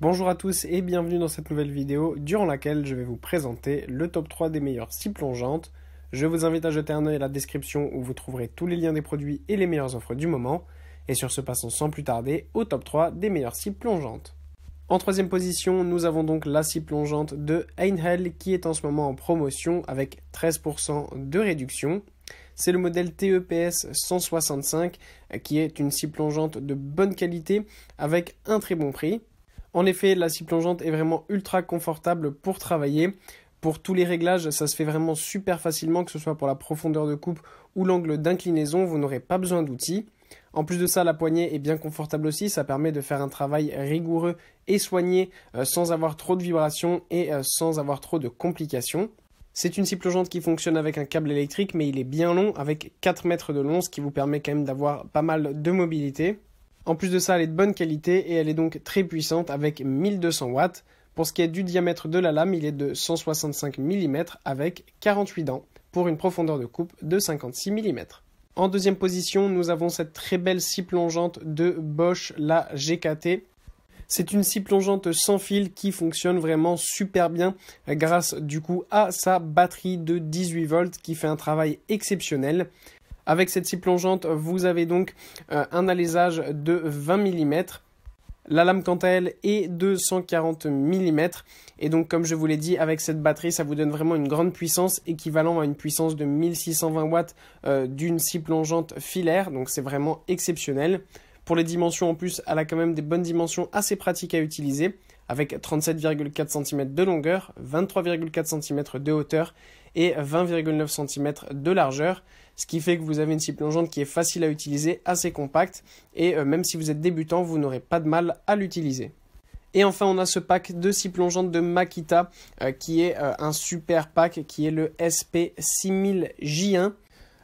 Bonjour à tous et bienvenue dans cette nouvelle vidéo durant laquelle je vais vous présenter le top 3 des meilleures scies plongeantes. Je vous invite à jeter un œil à la description où vous trouverez tous les liens des produits et les meilleures offres du moment. Et sur ce passons sans plus tarder au top 3 des meilleures scies plongeantes. En troisième position, nous avons donc la scie plongeante de Einhell qui est en ce moment en promotion avec 13% de réduction. C'est le modèle e TEPS 165 qui est une scie plongeante de bonne qualité avec un très bon prix. En effet, la scie plongeante est vraiment ultra confortable pour travailler. Pour tous les réglages, ça se fait vraiment super facilement, que ce soit pour la profondeur de coupe ou l'angle d'inclinaison, vous n'aurez pas besoin d'outils. En plus de ça, la poignée est bien confortable aussi, ça permet de faire un travail rigoureux et soigné euh, sans avoir trop de vibrations et euh, sans avoir trop de complications. C'est une scie plongeante qui fonctionne avec un câble électrique, mais il est bien long, avec 4 mètres de long, ce qui vous permet quand même d'avoir pas mal de mobilité. En plus de ça, elle est de bonne qualité et elle est donc très puissante avec 1200 watts. Pour ce qui est du diamètre de la lame, il est de 165 mm avec 48 dents pour une profondeur de coupe de 56 mm. En deuxième position, nous avons cette très belle scie plongeante de Bosch, la GKT. C'est une scie plongeante sans fil qui fonctionne vraiment super bien grâce du coup à sa batterie de 18 volts qui fait un travail exceptionnel. Avec cette scie plongeante, vous avez donc euh, un alésage de 20 mm. La lame quant à elle est de 140 mm et donc comme je vous l'ai dit avec cette batterie ça vous donne vraiment une grande puissance équivalent à une puissance de 1620 watts euh, d'une scie plongeante filaire donc c'est vraiment exceptionnel. Pour les dimensions en plus elle a quand même des bonnes dimensions assez pratiques à utiliser avec 37,4 cm de longueur, 23,4 cm de hauteur et 20,9 cm de largeur ce qui fait que vous avez une scie plongeante qui est facile à utiliser, assez compacte, et euh, même si vous êtes débutant, vous n'aurez pas de mal à l'utiliser. Et enfin, on a ce pack de scie plongeante de Makita, euh, qui est euh, un super pack, qui est le SP6000J1.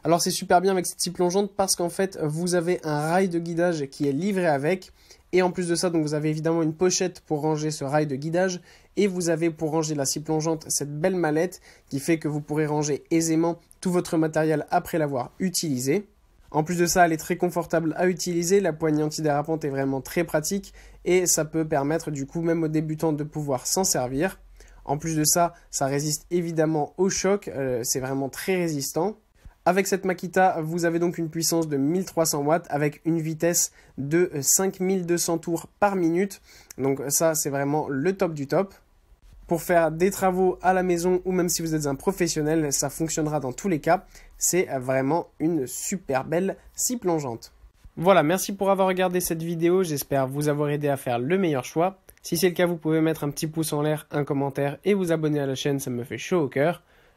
Alors c'est super bien avec cette scie plongeante parce qu'en fait, vous avez un rail de guidage qui est livré avec, et en plus de ça, donc vous avez évidemment une pochette pour ranger ce rail de guidage et vous avez pour ranger la scie plongeante cette belle mallette qui fait que vous pourrez ranger aisément tout votre matériel après l'avoir utilisé. En plus de ça, elle est très confortable à utiliser, la poignée antidérapante est vraiment très pratique et ça peut permettre du coup même aux débutants de pouvoir s'en servir. En plus de ça, ça résiste évidemment au choc, euh, c'est vraiment très résistant. Avec cette Makita, vous avez donc une puissance de 1300 watts avec une vitesse de 5200 tours par minute. Donc ça, c'est vraiment le top du top. Pour faire des travaux à la maison ou même si vous êtes un professionnel, ça fonctionnera dans tous les cas. C'est vraiment une super belle scie plongeante. Voilà, merci pour avoir regardé cette vidéo. J'espère vous avoir aidé à faire le meilleur choix. Si c'est le cas, vous pouvez mettre un petit pouce en l'air, un commentaire et vous abonner à la chaîne, ça me fait chaud au cœur.